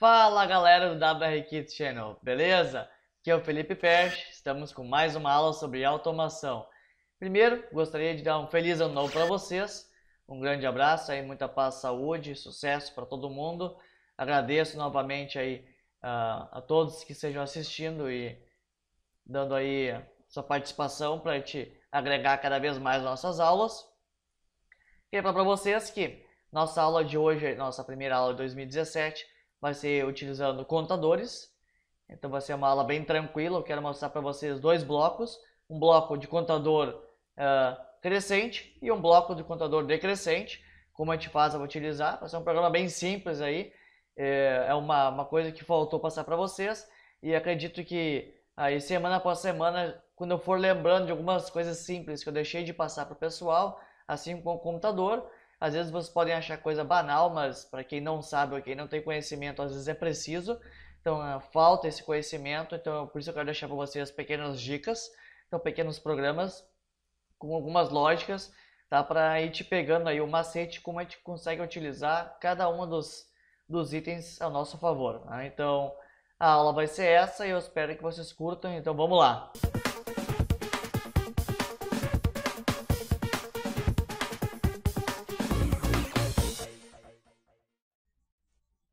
Fala galera do WR Kids Channel, beleza? Aqui é o Felipe Pérez, estamos com mais uma aula sobre automação. Primeiro, gostaria de dar um feliz ano novo para vocês, um grande abraço aí, muita paz, saúde, sucesso para todo mundo. Agradeço novamente aí uh, a todos que estejam assistindo e dando aí sua participação para te agregar cada vez mais nossas aulas. Queria falar para vocês que nossa aula de hoje, nossa primeira aula de 2017, vai ser utilizando contadores. Então vai ser uma aula bem tranquila, eu quero mostrar para vocês dois blocos, um bloco de contador uh, crescente e um bloco de contador decrescente, como a gente faz a utilizar, vai ser um programa bem simples aí, é, é uma, uma coisa que faltou passar para vocês e acredito que aí semana após semana, quando eu for lembrando de algumas coisas simples que eu deixei de passar para o pessoal, assim como o computador, às vezes vocês podem achar coisa banal, mas para quem não sabe ou quem não tem conhecimento, às vezes é preciso. Então é, falta esse conhecimento, então por isso eu quero deixar para vocês pequenas dicas, então pequenos programas com algumas lógicas, tá? Para ir te pegando aí o macete como a gente consegue utilizar cada um dos, dos itens a nosso favor. Né? Então a aula vai ser essa e eu espero que vocês curtam, então vamos lá!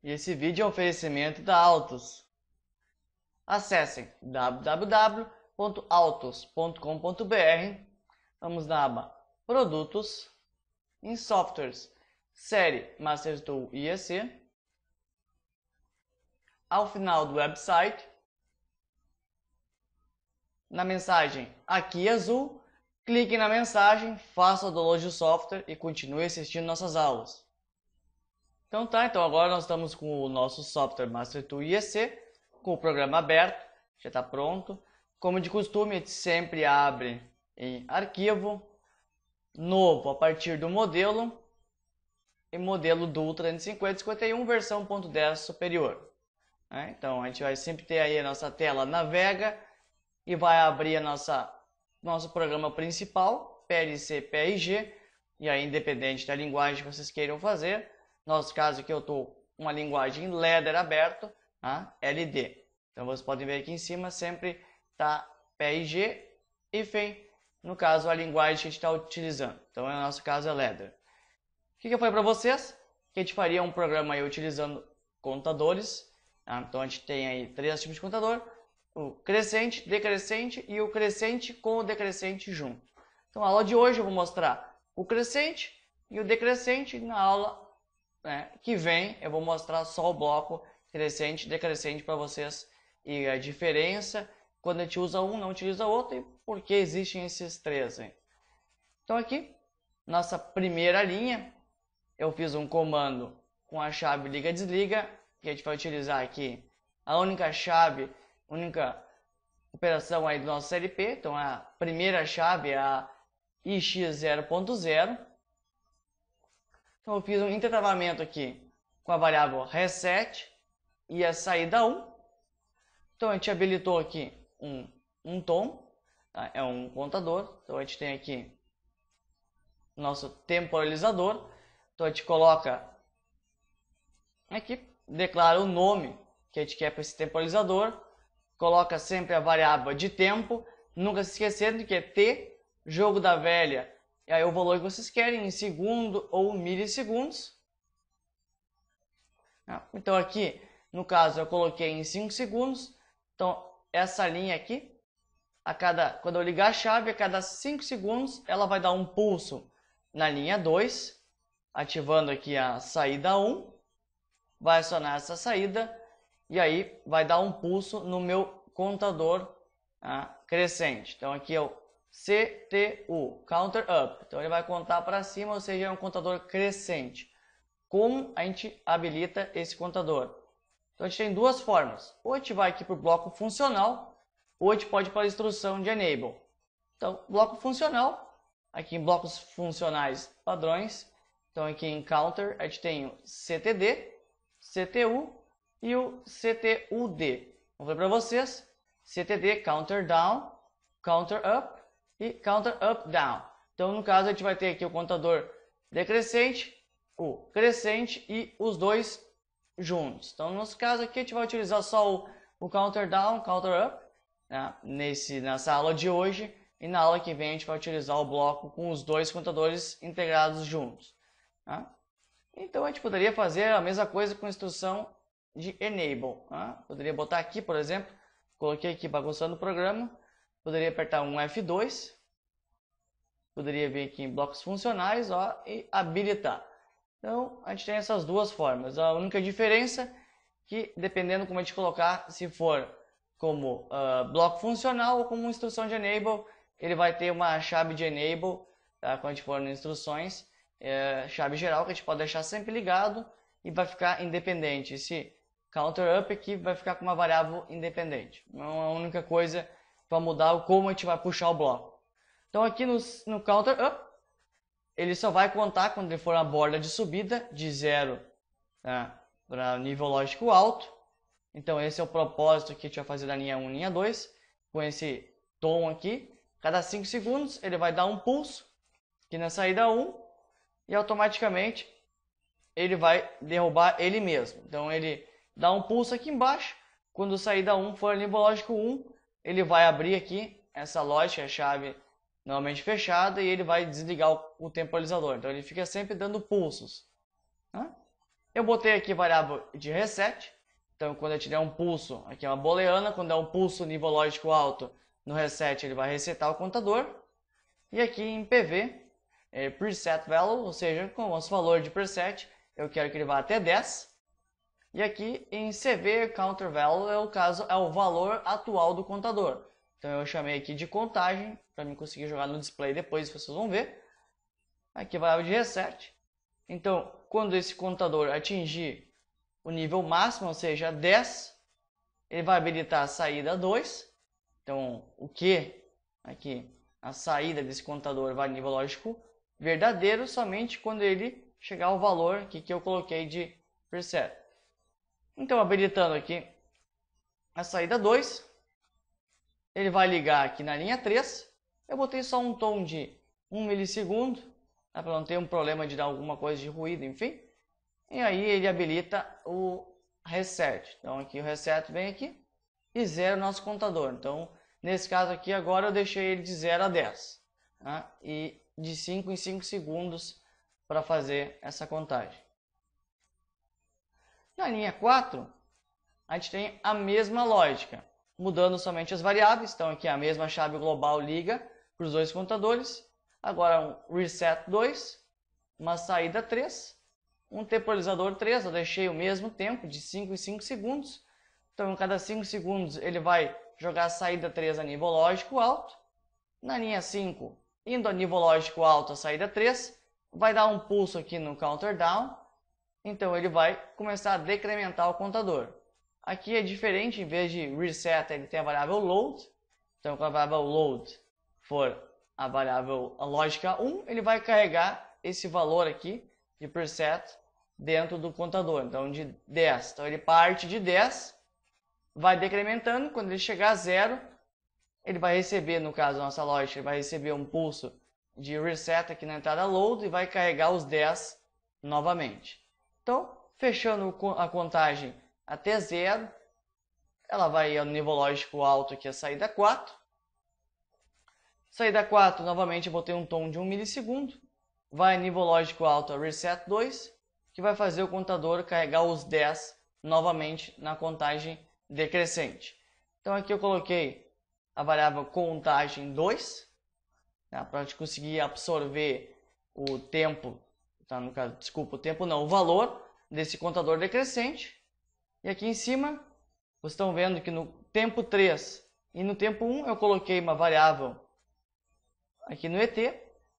E esse vídeo é um oferecimento da Autos. Acessem www.autos.com.br. Vamos na aba Produtos, em Softwares, Série Master Tool IEC. Ao final do website, na mensagem Aqui Azul, clique na mensagem, faça o download do software e continue assistindo nossas aulas. Então tá, então agora nós estamos com o nosso software Master Tool IEC, com o programa aberto, já está pronto. Como de costume, a gente sempre abre em arquivo, novo a partir do modelo e modelo do 5051 51 versão.10 superior. É, então a gente vai sempre ter aí a nossa tela navega e vai abrir a nossa nosso programa principal, PLC PIG, e aí independente da linguagem que vocês queiram fazer, nosso caso aqui eu estou uma linguagem ladder aberto, tá? LD. Então vocês podem ver aqui em cima sempre tá PIG e FEI. No caso, a linguagem que a gente está utilizando. Então, no nosso caso é ladder. O que, que eu falei para vocês? Que a gente faria um programa aí utilizando contadores. Tá? Então, a gente tem aí três tipos de contador. O crescente, decrescente e o crescente com o decrescente junto. Então, na aula de hoje eu vou mostrar o crescente e o decrescente. Na aula né, que vem eu vou mostrar só o bloco crescente decrescente para vocês e a diferença quando a gente usa um, não utiliza outro e por que existem esses três. Hein? Então aqui, nossa primeira linha, eu fiz um comando com a chave liga-desliga, que a gente vai utilizar aqui a única chave, única operação aí do nosso CLP, então a primeira chave é a IX0.0, então eu fiz um intertravamento aqui com a variável reset e a saída 1. Então a gente habilitou aqui um, um tom, tá? é um contador. Então a gente tem aqui nosso temporalizador. Então a gente coloca aqui, declara o nome que a gente quer para esse temporalizador, coloca sempre a variável de tempo, nunca se esquecendo que é T, jogo da velha e aí o valor que vocês querem em segundo ou milissegundos. Ah, então aqui, no caso, eu coloquei em 5 segundos. Então essa linha aqui, a cada, quando eu ligar a chave, a cada 5 segundos, ela vai dar um pulso na linha 2, ativando aqui a saída 1. Um, vai acionar essa saída e aí vai dar um pulso no meu contador ah, crescente. Então aqui eu CTU, counter up. Então ele vai contar para cima, ou seja, é um contador crescente. Como a gente habilita esse contador? Então a gente tem duas formas. Ou a gente vai aqui para o bloco funcional, ou a gente pode para a instrução de enable. Então, bloco funcional, aqui em blocos funcionais padrões, então aqui em counter a gente tem o CTD, CTU e o CTUD. Vou ver para vocês, CTD counter down, counter up e counter up down. Então, no caso, a gente vai ter aqui o contador decrescente, o crescente e os dois juntos. Então, no nosso caso aqui, a gente vai utilizar só o, o counter down, counter up, né? Nesse, nessa aula de hoje. E na aula que vem, a gente vai utilizar o bloco com os dois contadores integrados juntos. Tá? Então, a gente poderia fazer a mesma coisa com a instrução de enable. Tá? Poderia botar aqui, por exemplo, coloquei aqui bagunçando o programa, Poderia apertar um F2. Poderia vir aqui em blocos funcionais ó, e habilitar. Então, a gente tem essas duas formas. A única diferença é que, dependendo como a gente colocar, se for como uh, bloco funcional ou como instrução de enable, ele vai ter uma chave de enable, tá? quando a gente for nas instruções, é, chave geral que a gente pode deixar sempre ligado e vai ficar independente. Esse counter up aqui vai ficar com uma variável independente. Não é a única coisa para mudar como a gente vai puxar o bloco. Então aqui no, no counter up, ele só vai contar quando ele for na borda de subida de zero né, para nível lógico alto. Então esse é o propósito que a gente vai fazer na linha 1 linha 2, com esse tom aqui. Cada 5 segundos ele vai dar um pulso aqui na saída 1 e automaticamente ele vai derrubar ele mesmo. Então ele dá um pulso aqui embaixo, quando saída 1 for nível lógico 1, ele vai abrir aqui essa lógica, a chave normalmente fechada, e ele vai desligar o, o temporalizador. Então ele fica sempre dando pulsos. Né? Eu botei aqui variável de reset. Então quando eu tiver um pulso, aqui é uma booleana, quando é um pulso nível lógico alto, no reset ele vai resetar o contador. E aqui em PV, é preset value, ou seja, com o nosso valor de preset, eu quero que ele vá até 10. E aqui em CV Counter Value é o caso é o valor atual do contador. Então eu chamei aqui de contagem para mim conseguir jogar no display depois vocês vão ver. Aqui vai o de reset. Então quando esse contador atingir o nível máximo, ou seja, 10, ele vai habilitar a saída 2. Então o que aqui a saída desse contador vai nível lógico verdadeiro somente quando ele chegar ao valor que, que eu coloquei de preset. Então, habilitando aqui a saída 2, ele vai ligar aqui na linha 3. Eu botei só um tom de 1 milissegundo, tá? Né, para não ter um problema de dar alguma coisa de ruído, enfim. E aí ele habilita o reset. Então aqui o reset vem aqui e zero o nosso contador. Então nesse caso aqui agora eu deixei ele de 0 a 10 né? e de 5 em 5 segundos para fazer essa contagem. Na linha 4, a gente tem a mesma lógica, mudando somente as variáveis. Então, aqui é a mesma chave global liga para os dois contadores. Agora, um reset 2, uma saída 3, um temporalizador 3. Eu deixei o mesmo tempo, de 5 em 5 segundos. Então, em cada 5 segundos, ele vai jogar a saída 3 a nível lógico alto. Na linha 5, indo a nível lógico alto, a saída 3, vai dar um pulso aqui no counter down então ele vai começar a decrementar o contador. Aqui é diferente, em vez de reset, ele tem a variável load. Então, quando a variável load for a variável a lógica 1, ele vai carregar esse valor aqui de preset dentro do contador, então de 10. Então ele parte de 10, vai decrementando, quando ele chegar a zero, ele vai receber, no caso da nossa lógica, ele vai receber um pulso de reset aqui na entrada load e vai carregar os 10 novamente. Então, fechando a contagem até zero, ela vai ao nível lógico alto, que é a saída 4. Saída 4, novamente, eu vou ter um tom de 1 milissegundo. Vai ao nível lógico alto, a reset 2, que vai fazer o contador carregar os 10 novamente na contagem decrescente. Então, aqui eu coloquei a variável contagem 2, né, para a gente conseguir absorver o tempo tá, no caso, desculpa, o tempo não, o valor desse contador decrescente. E aqui em cima, vocês estão vendo que no tempo 3 e no tempo 1 eu coloquei uma variável aqui no ET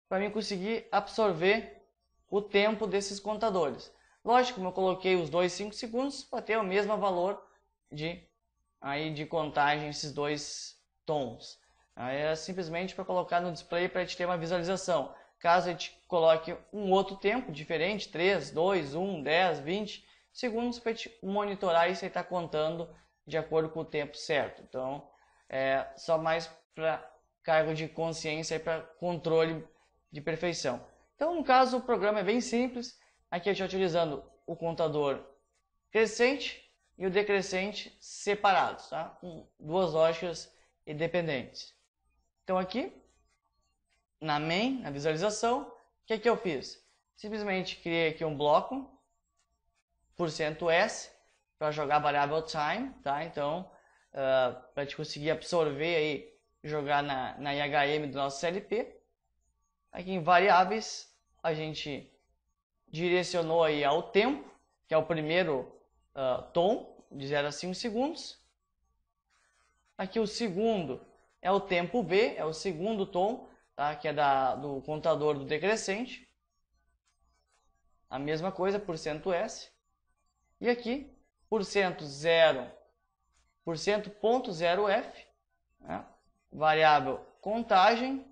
para mim conseguir absorver o tempo desses contadores. Lógico, como eu coloquei os dois 5 segundos para ter o mesmo valor de, aí, de contagem esses dois tons. Aí é simplesmente para colocar no display para a gente ter uma visualização. Caso a gente coloque um outro tempo diferente, 3, 2, 1, 10, 20 segundos, para a gente monitorar isso e está contando de acordo com o tempo certo. Então, é só mais para cargo de consciência e para controle de perfeição. Então, no caso, o programa é bem simples. Aqui a gente está utilizando o contador crescente e o decrescente separados, tá? com duas lógicas independentes. Então, aqui na main, na visualização, o que, é que eu fiz? Simplesmente criei aqui um bloco, %s, para jogar a variável time, tá? Então, uh, ah, para a gente conseguir absorver aí, jogar na, na IHM do nosso CLP. Aqui em variáveis, a gente direcionou aí ao tempo, que é o primeiro uh, tom, de 0 a 5 segundos. Aqui o segundo é o tempo B, é o segundo tom, tá? que é da, do contador do decrescente. A mesma coisa, porcento S. E aqui, porcento zero, porcento ponto zero F, né? variável contagem.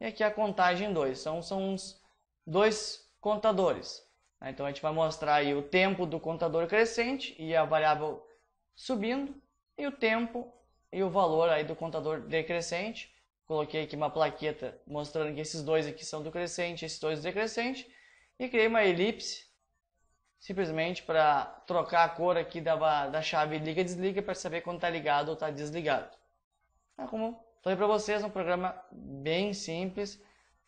E aqui a contagem 2. São, são uns dois contadores. Né? Então a gente vai mostrar aí o tempo do contador crescente e a variável subindo e o tempo e o valor aí do contador decrescente Coloquei aqui uma plaqueta mostrando que esses dois aqui são do crescente, esses dois do decrescente. E criei uma elipse, simplesmente para trocar a cor aqui da, da chave liga-desliga para saber quando está ligado ou está desligado. É como falei para vocês, um programa bem simples,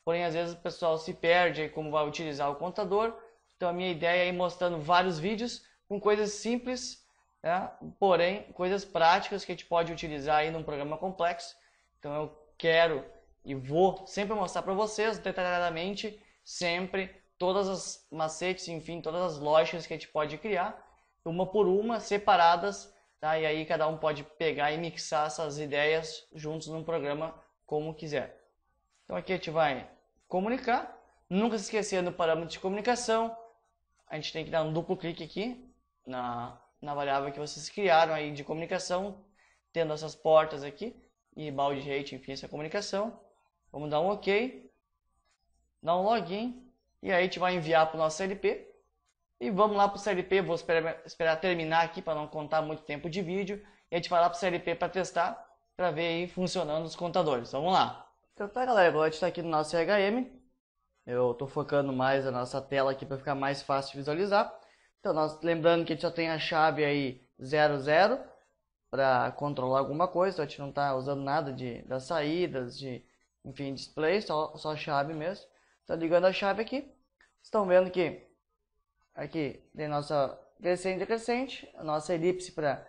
porém às vezes o pessoal se perde aí como vai utilizar o contador. Então a minha ideia é ir mostrando vários vídeos com coisas simples, né? porém coisas práticas que a gente pode utilizar aí num programa complexo. Então eu quero e vou sempre mostrar para vocês detalhadamente, sempre todas as macetes, enfim, todas as lojas que a gente pode criar, uma por uma, separadas, tá? E aí cada um pode pegar e mixar essas ideias juntos num programa como quiser. Então aqui a gente vai comunicar, nunca se esquecendo do parâmetro de comunicação. A gente tem que dar um duplo clique aqui na, na variável que vocês criaram aí de comunicação, tendo essas portas aqui e balde rate, enfim, essa comunicação. Vamos dar um OK, dar um login e aí a gente vai enviar para o nosso CLP. E vamos lá para o CLP, vou esperar, esperar terminar aqui para não contar muito tempo de vídeo. E a gente vai lá para o CLP para testar, para ver aí funcionando os contadores. Vamos lá. Então tá galera, agora a gente está aqui no nosso CRM. Eu estou focando mais a nossa tela aqui para ficar mais fácil de visualizar. Então nós, lembrando que a gente só tem a chave aí 00 para controlar alguma coisa, então a gente não está usando nada de, das saídas, de enfim, display, só, só chave mesmo. Está ligando a chave aqui, estão vendo que aqui tem nossa crescente decrescente, a nossa elipse para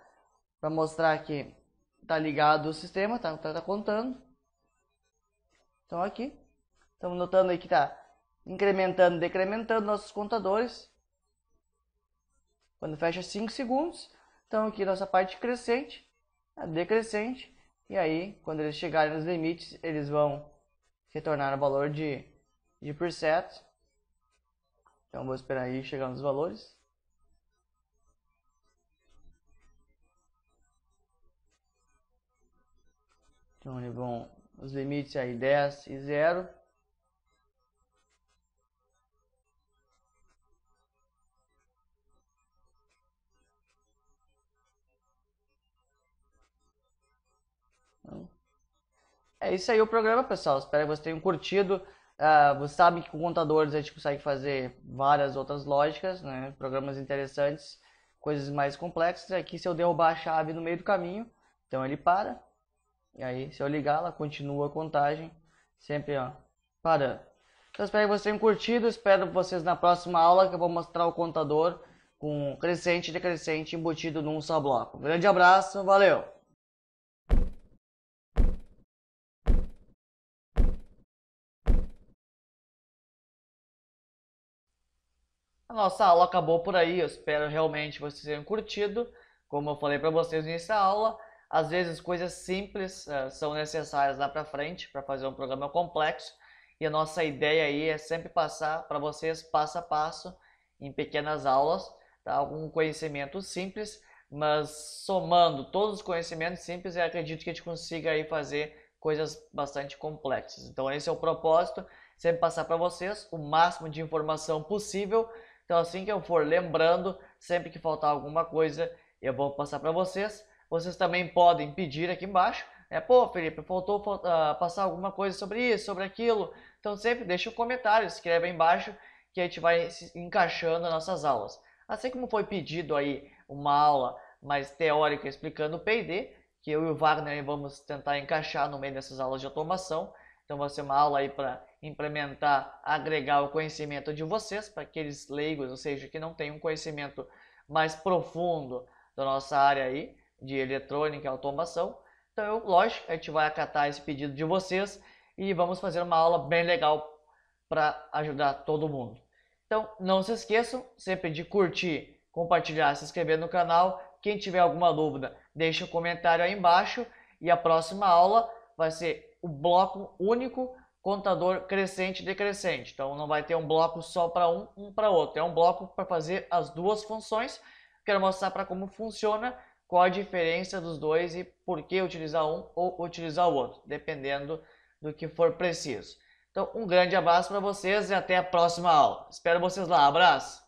mostrar que está ligado o sistema, está tá, tá contando. Então aqui, estamos notando aí que está incrementando, decrementando nossos contadores. Quando fecha 5 segundos, então aqui nossa parte crescente, a decrescente, e aí quando eles chegarem nos limites, eles vão retornar o valor de, de preset. Então vou esperar aí chegar nos valores. Então eles vão os limites aí 10 e 0. É isso aí o programa, pessoal. Espero que vocês tenham curtido. Uh, ah, você sabe que com contadores a gente consegue fazer várias outras lógicas, né? programas interessantes, coisas mais complexas. Aqui, se eu derrubar a chave no meio do caminho, então ele para. E aí, se eu ligar, ela continua a contagem, sempre ó, parando. Então, espero que vocês tenham curtido. Espero vocês na próxima aula que eu vou mostrar o contador com crescente e decrescente embutido num só bloco. grande abraço, valeu! A nossa aula acabou por aí, eu espero realmente vocês tenham curtido. Como eu falei para vocês no início da aula, às vezes coisas simples uh, são necessárias lá para frente para fazer um programa complexo. E a nossa ideia aí é sempre passar para vocês passo a passo, em pequenas aulas, tá? algum conhecimento simples, mas somando todos os conhecimentos simples, eu acredito que a gente consiga aí fazer coisas bastante complexas. Então esse é o propósito, sempre passar para vocês o máximo de informação possível então assim que eu for lembrando, sempre que faltar alguma coisa, eu vou passar para vocês. Vocês também podem pedir aqui embaixo, É Pô, Felipe, faltou uh, passar alguma coisa sobre isso, sobre aquilo. Então sempre deixa um comentário, escreve aí embaixo que a gente vai encaixando as nossas aulas. Assim como foi pedido aí uma aula mais teórica explicando o P&D, que eu e o Wagner vamos tentar encaixar no meio dessas aulas de automação. Então vai ser uma aula aí para implementar, agregar o conhecimento de vocês para aqueles leigos, ou seja, que não têm um conhecimento mais profundo da nossa área aí de eletrônica e automação. Então, eu, lógico, a gente vai acatar esse pedido de vocês e vamos fazer uma aula bem legal para ajudar todo mundo. Então, não se esqueçam sempre de curtir, compartilhar, se inscrever no canal. Quem tiver alguma dúvida, deixe um comentário aí embaixo e a próxima aula vai ser o bloco único contador crescente e decrescente. Então não vai ter um bloco só para um, um para outro. É um bloco para fazer as duas funções. Quero mostrar para como funciona, qual a diferença dos dois e por que utilizar um ou utilizar o outro, dependendo do que for preciso. Então um grande abraço para vocês e até a próxima aula. Espero vocês lá. Abraço!